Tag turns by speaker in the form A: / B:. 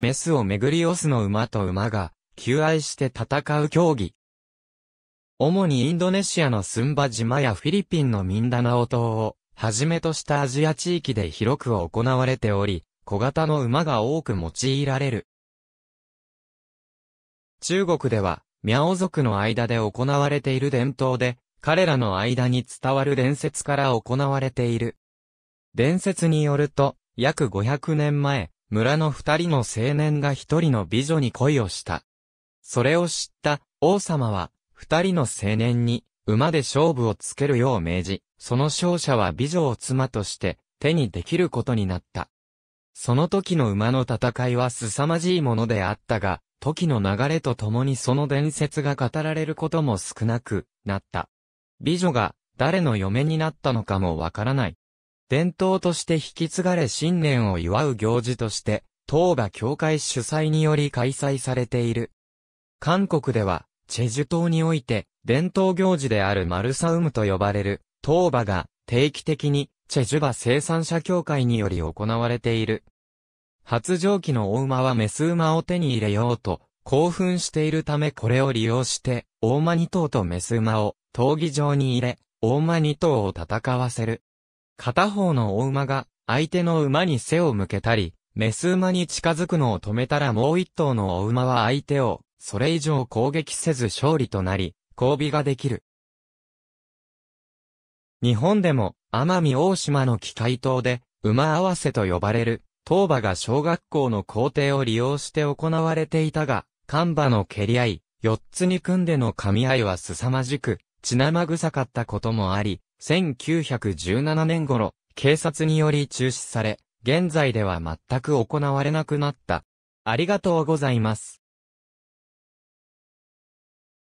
A: メスをめぐりオスの馬と馬が、求愛して戦う競技。主にインドネシアのスンバ島やフィリピンのミンダナオ島を、はじめとしたアジア地域で広く行われており、小型の馬が多く用いられる。中国では、ミャオ族の間で行われている伝統で、彼らの間に伝わる伝説から行われている。伝説によると、約500年前、村の二人の青年が一人の美女に恋をした。それを知った王様は、二人の青年に、馬で勝負をつけるよう命じ、その勝者は美女を妻として、手にできることになった。その時の馬の戦いは凄まじいものであったが、時の流れと共にその伝説が語られることも少なくなった。美女が誰の嫁になったのかもわからない。伝統として引き継がれ新年を祝う行事として、東馬教会主催により開催されている。韓国では、チェジュ島において、伝統行事であるマルサウムと呼ばれる、東馬が定期的に、チェジュ馬生産者協会により行われている。発情期の大馬はメス馬を手に入れようと、興奮しているためこれを利用して、大馬二頭とメス馬を、闘技場に入れ、大馬二頭を戦わせる。片方のお馬が相手の馬に背を向けたり、メス馬に近づくのを止めたらもう一頭のお馬は相手を、それ以上攻撃せず勝利となり、交尾ができる。日本でも、奄美大島の機械島で、馬合わせと呼ばれる、当馬が小学校の校庭を利用して行われていたが、看馬の蹴り合い、四つに組んでの噛み合いは凄まじく、血生臭かったこともあり、1917年頃、警察により中止され、現在では全く行われなくなった。ありがとうございます。